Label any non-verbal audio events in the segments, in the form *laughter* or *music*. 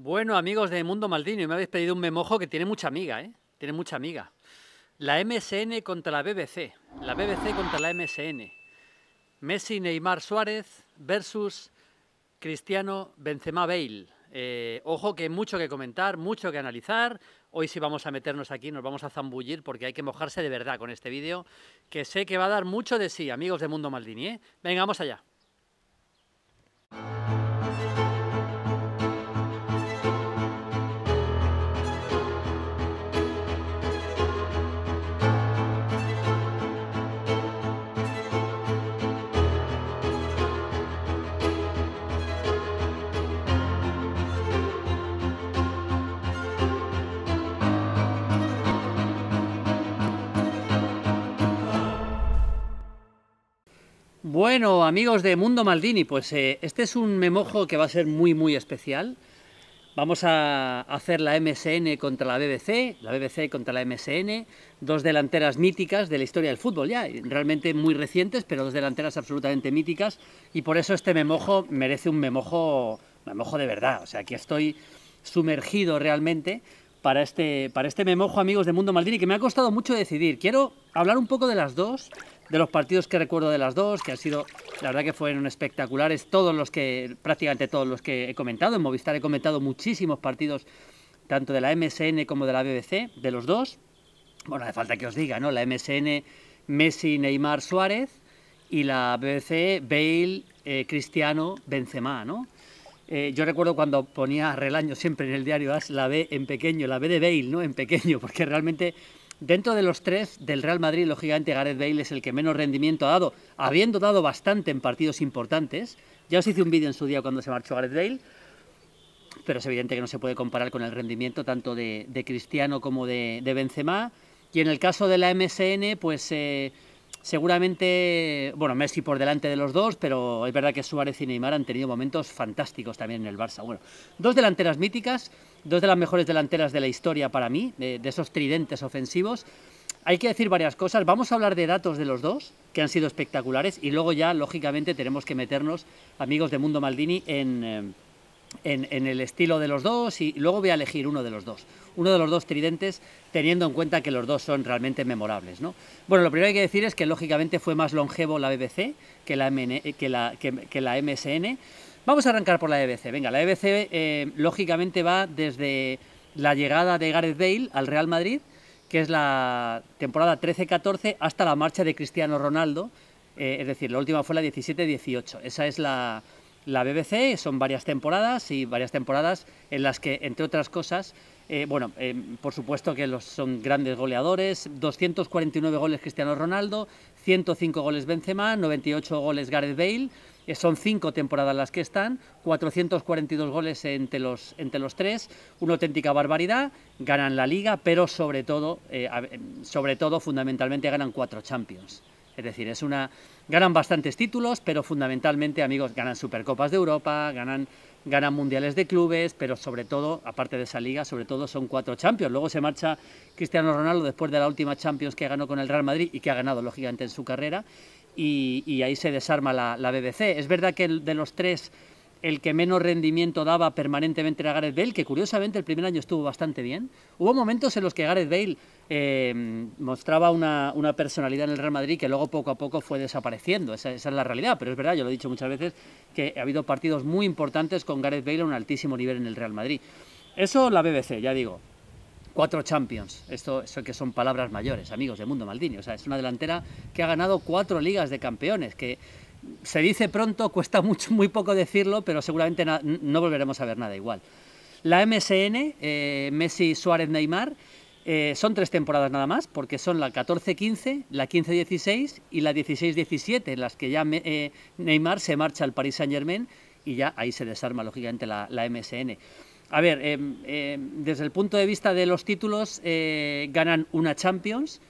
Bueno, amigos de Mundo Maldini, me habéis pedido un memojo que tiene mucha amiga, ¿eh? Tiene mucha amiga. La MSN contra la BBC. La BBC contra la MSN. Messi Neymar Suárez versus Cristiano Benzema Bale. Eh, ojo que hay mucho que comentar, mucho que analizar. Hoy sí vamos a meternos aquí, nos vamos a zambullir porque hay que mojarse de verdad con este vídeo, que sé que va a dar mucho de sí, amigos de Mundo Maldini. ¿eh? Venga, vamos allá. Bueno, amigos de Mundo Maldini, pues eh, este es un memojo que va a ser muy, muy especial. Vamos a hacer la MSN contra la BBC, la BBC contra la MSN, dos delanteras míticas de la historia del fútbol ya, realmente muy recientes, pero dos delanteras absolutamente míticas, y por eso este memojo merece un memojo, memojo de verdad, o sea, aquí estoy sumergido realmente para este, para este memojo, amigos de Mundo Maldini, que me ha costado mucho decidir. Quiero hablar un poco de las dos, de los partidos que recuerdo de las dos, que han sido, la verdad que fueron espectaculares, todos los que, prácticamente todos los que he comentado, en Movistar he comentado muchísimos partidos, tanto de la MSN como de la BBC, de los dos. Bueno, hace falta que os diga, ¿no? La MSN, Messi, Neymar, Suárez, y la BBC, Bale, eh, Cristiano, Benzema, ¿no? Eh, yo recuerdo cuando ponía Relaño siempre en el diario As la B en pequeño, la B de Bale, ¿no? En pequeño, *laughs* porque realmente Dentro de los tres del Real Madrid, lógicamente Gareth Bale es el que menos rendimiento ha dado, habiendo dado bastante en partidos importantes. Ya os hice un vídeo en su día cuando se marchó Gareth Bale, pero es evidente que no se puede comparar con el rendimiento tanto de, Cristiano como de, Benzema. Y en el caso de la MSN, pues... Eh, Seguramente, bueno, Messi por delante de los dos, pero es verdad que Suárez y Neymar han tenido momentos fantásticos también en el Barça. Bueno, dos delanteras míticas, dos de las mejores delanteras de la historia para mí, de, esos tridentes ofensivos. Hay que decir varias cosas. Vamos a hablar de datos de los dos, que han sido espectaculares, y luego ya, lógicamente, tenemos que meternos, amigos de Mundo Maldini, en... Eh, en, el estilo de los dos y luego voy a elegir uno de los dos. Uno de los dos tridentes, teniendo en cuenta que los dos son realmente memorables. ¿no? Bueno, lo primero que hay que decir es que lógicamente fue más longevo la BBC eh, que la, que la, la MSN. Vamos a arrancar por la e BBC. Venga, la e BBC eh, lógicamente va desde la llegada de Gareth Bale al Real Madrid, que es la temporada 13-14, hasta la marcha de Cristiano Ronaldo. Eh, es decir, la última fue la 17-18. Esa es la, la BBC, son varias temporadas y varias temporadas en las que, entre otras cosas, eh, bueno, eh, por supuesto que los, son grandes goleadores, 249 goles Cristiano Ronaldo, 105 goles Benzema, 98 goles Gareth Bale, eh, son cinco temporadas las que están, 442 goles entre los, entre los tres, una auténtica barbaridad, ganan la liga, pero sobre todo, sobre todo fundamentalmente ganan cuatro Champions. Es decir, es una ganan bastantes títulos, pero fundamentalmente, amigos, ganan Supercopas de Europa, ganan ganan mundiales de clubes, pero sobre todo, aparte de esa liga, sobre todo son cuatro Champions. Luego se marcha Cristiano Ronaldo después de la última Champions que ganó con el Real Madrid y que ha ganado, lógicamente, en su carrera. Y, ahí se desarma la, la BBC. Es verdad que de los tres el que menos rendimiento daba permanentemente era Gareth Bale, que curiosamente el primer año estuvo bastante bien. Hubo momentos en los que Gareth Bale eh, mostraba una, personalidad en el Real Madrid que luego poco a poco fue desapareciendo. Esa, es la realidad, pero es verdad, yo lo he dicho muchas veces, que ha habido partidos muy importantes con Gareth Bale a un altísimo nivel en el Real Madrid. Eso la BBC, ya digo. Cuatro Champions, esto, eso que son palabras mayores, amigos de Mundo Maldini. O sea, es una delantera que ha ganado cuatro ligas de campeones, que se dice pronto, cuesta *laughs* mucho, muy poco decirlo, pero seguramente no volveremos a ver nada igual. La MSN, eh, Messi, Suárez, Neymar, eh, son tres temporadas nada más, porque son la 14-15, la 15-16 y la 16-17, en las que ya eh, Neymar se marcha al Paris Saint-Germain y ya ahí se desarma, lógicamente, la, la MSN. A ver, em, em, desde el punto de vista de los títulos, ganan una Champions,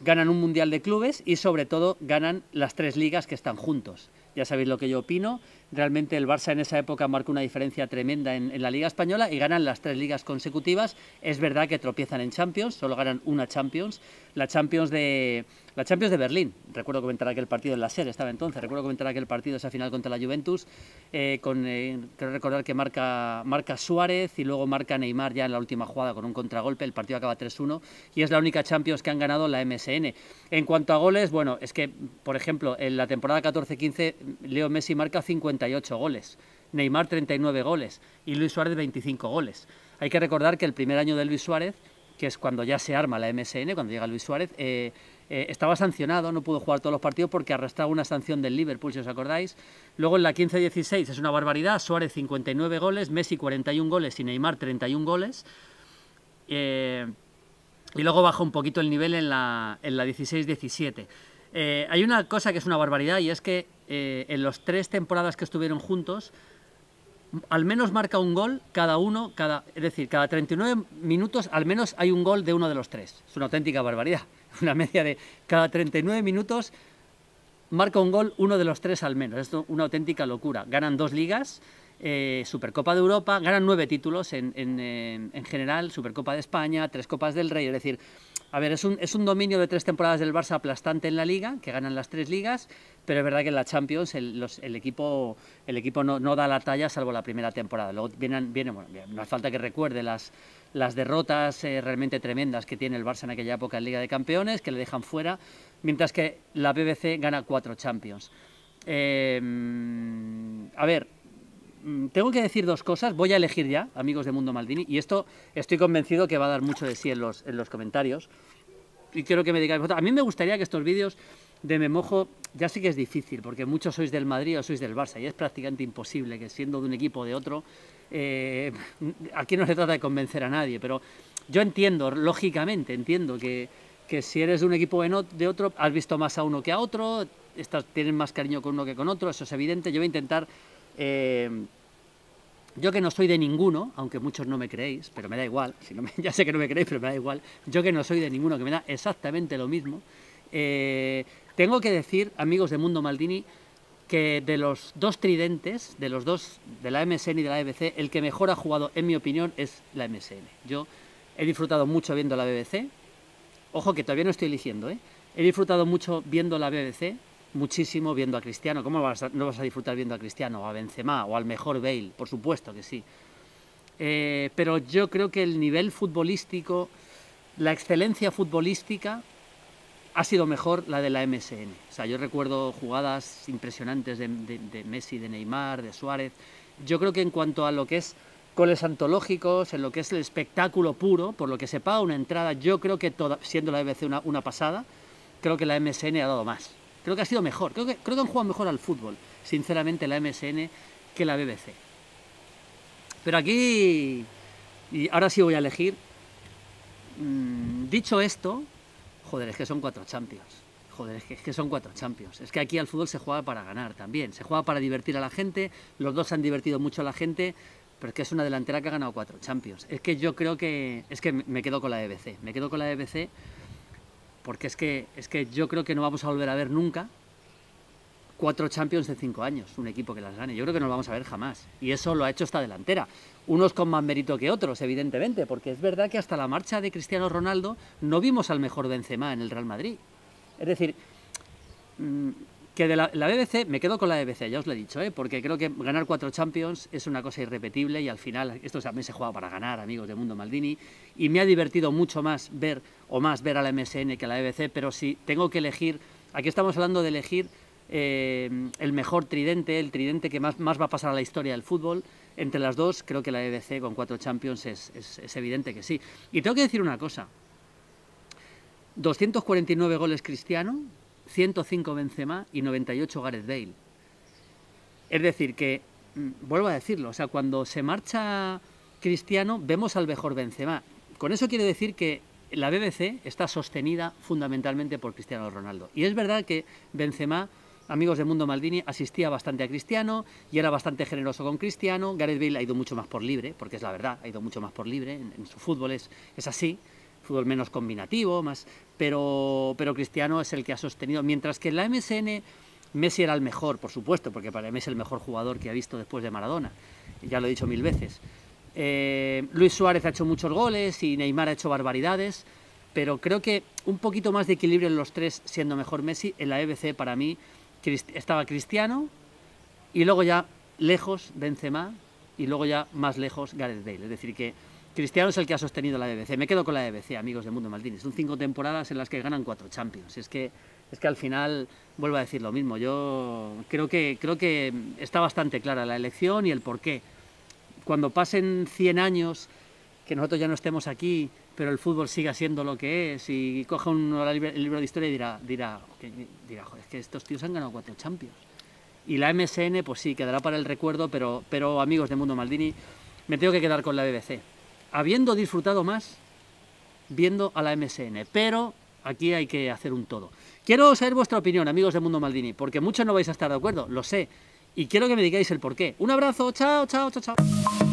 ganan un Mundial de Clubes y sobre todo ganan las tres ligas que están juntos. Ya sabéis lo que yo opino realmente el Barça en esa época marcó una diferencia tremenda en, la Liga Española y ganan las tres ligas consecutivas. Es verdad que tropiezan en Champions, solo ganan una Champions, la Champions de, la Champions de Berlín. Recuerdo comentar aquel partido en la serie, estaba entonces, recuerdo comentar aquel partido, esa final contra la Juventus, eh, con, eh, creo recordar que marca, marca Suárez y luego marca Neymar ya en la última jugada con un contragolpe, el partido acaba 3-1 y es la única Champions que han ganado la MSN. En cuanto a goles, bueno, es que, por ejemplo, en la temporada 14-15, Leo Messi marca 50 38 goles, Neymar 39 goles y Luis Suárez 25 goles. Hay que recordar que el primer año de Luis Suárez, que es cuando ya se arma la MSN, cuando llega Luis Suárez, eh, eh, estaba sancionado, no pudo jugar todos los partidos porque arrastraba una sanción del Liverpool, si os acordáis. Luego en la 15-16 es una barbaridad, Suárez 59 goles, Messi 41 goles y Neymar 31 goles. Eh, y luego baja un poquito el nivel en la, en la 16-17. Eh, hay una cosa que es una barbaridad y es que eh, en las tres temporadas que estuvieron juntos, al menos marca un gol cada uno, cada, es decir, cada 39 minutos al menos hay un gol de uno de los tres. Es una auténtica barbaridad. *laughs* Una media de cada 39 minutos marca un gol uno de los tres al menos. Es una auténtica locura. Ganan dos ligas, eh, Supercopa de Europa, ganan nueve títulos en, en general, Supercopa de España, tres Copas del Rey. Es decir, a ver, es un, dominio de tres temporadas del Barça aplastante en la Liga, que ganan las tres ligas, pero es verdad que en la Champions el, equipo, el equipo no, da la talla salvo la primera temporada. Luego vienen, vienen bueno, no hace falta que recuerde las, las derrotas eh, realmente tremendas que tiene el Barça en aquella época en Liga de Campeones, que le dejan fuera, mientras que la BBC gana cuatro Champions. Eh, a ver, Mm, tengo que decir dos cosas. Voy a elegir ya, amigos de Mundo Maldini, y esto estoy convencido que va a dar mucho de sí en los, en los comentarios. Y quiero que me digáis A mí me gustaría que estos vídeos de Me Mojo ya sí que es difícil, porque muchos sois del Madrid o sois del Barça, y es prácticamente imposible que siendo de un equipo o de otro, eh, *laughs* aquí no se trata de convencer a nadie, pero yo entiendo, lógicamente, entiendo que, si eres de un equipo o de otro, has visto más a uno que a otro, estás, tienes más cariño con uno que con otro, eso es evidente. Yo voy a intentar eh, yo que no soy de ninguno, aunque muchos no me creéis, pero me da igual, *laughs* ya sé que no me creéis, pero me da igual, yo que no soy de ninguno, que me da exactamente lo mismo, eh, tengo que decir, amigos de Mundo Maldini, que de los dos tridentes, de los dos, de la MSN y de la BBC, el que mejor ha jugado, en mi opinión, es la MSN. Yo he disfrutado mucho viendo la BBC, ojo que todavía no estoy eligiendo, ¿eh? he disfrutado mucho viendo la BBC, muchísimo viendo a Cristiano. ¿Cómo no vas a disfrutar viendo a Cristiano o a Benzema o al mejor Bale? Por supuesto que sí. Eh, pero yo creo que el nivel futbolístico, la excelencia futbolística ha sido mejor la de la MSN. O sea, yo recuerdo jugadas impresionantes de, Messi, de Neymar, de Suárez. Yo creo que en cuanto a lo que es coles antológicos, en lo que es el espectáculo puro, por lo que se paga una entrada, yo creo que siendo la EBC una pasada, creo que la MSN ha dado más. Creo que ha sido mejor, creo que, creo que han jugado mejor al fútbol, sinceramente, la MSN que la BBC. Pero aquí, y ahora sí voy a elegir, mm, dicho esto, joder, es que son cuatro Champions. Joder, es que, son cuatro Champions. Es que aquí al fútbol se juega para ganar también. Se juega para divertir a la gente. Los dos han divertido mucho a la gente. Pero es que es una delantera que ha ganado cuatro Champions. Es que yo creo que... Es que me quedo con la e BBC, Me quedo con la e BBC porque es que, es que yo creo que no vamos a volver a ver nunca cuatro Champions de cinco años, un equipo que las gane. Yo creo que no lo vamos a ver jamás. Y eso lo ha hecho esta delantera. Unos con más mérito que otros, evidentemente, porque es verdad que hasta la marcha de Cristiano Ronaldo no vimos al mejor Benzema en el Real Madrid. Es decir, mm, que de la, BBC, me quedo con la BBC, ya os lo he dicho, ¿eh? porque creo que ganar cuatro Champions es una cosa irrepetible y al final esto también se jugado para ganar, amigos de Mundo Maldini, y me ha divertido mucho más ver o más ver a la MSN que a la BBC, pero si tengo que elegir, aquí estamos hablando de elegir eh, el mejor tridente, el tridente que más, más va a pasar a la historia del fútbol, entre las dos creo que la BBC con cuatro Champions es, es evidente que sí. Y tengo que decir una cosa, 249 goles Cristiano, 105 Benzema y 98 Gareth Bale. Es decir, que, mm, vuelvo a decirlo, o sea, cuando se marcha Cristiano, vemos al mejor Benzema. Con eso quiere decir que la BBC está sostenida fundamentalmente por Cristiano Ronaldo. Y es verdad que Benzema, amigos del Mundo Maldini, asistía bastante a Cristiano y era bastante generoso con Cristiano. Gareth Bale ha ido mucho más por libre, porque es la verdad, ha ido mucho más por libre. En, su fútbol es, es así fútbol menos combinativo, más, pero, pero Cristiano es el que ha sostenido. Mientras que en la MSN Messi era el mejor, por supuesto, porque para mí es el mejor jugador que ha visto después de Maradona, ya lo he dicho mil veces. Eh, Luis Suárez ha hecho muchos goles y Neymar ha hecho barbaridades, pero creo que un poquito más de equilibrio en los tres, siendo mejor Messi, en la EBC para mí estaba Cristiano y luego ya lejos Benzema y luego ya más lejos Gareth Bale. Es decir, que Cristiano es el que ha sostenido la e BBC. Me quedo con la e BBC, amigos de Mundo Maldini. Son cinco temporadas en las que ganan cuatro Champions. Es que, es que al final, vuelvo a decir lo mismo, yo creo que, creo que está bastante clara la elección y el porqué Cuando pasen 100 años, que nosotros ya no estemos aquí, pero el fútbol siga siendo lo que es, y coja un libro de historia y dirá, dirá, joder, es que estos tíos han ganado cuatro Champions. Y la MSN, pues sí, quedará para el recuerdo, pero, pero amigos de Mundo Maldini, me tengo que quedar con la e BBC habiendo disfrutado más viendo a la MSN, pero aquí hay que hacer un todo. Quiero saber vuestra opinión, amigos de Mundo Maldini, porque muchos no vais a estar de acuerdo, lo sé, y quiero que me digáis el por qué. Un abrazo, chao, chao, chao, chao.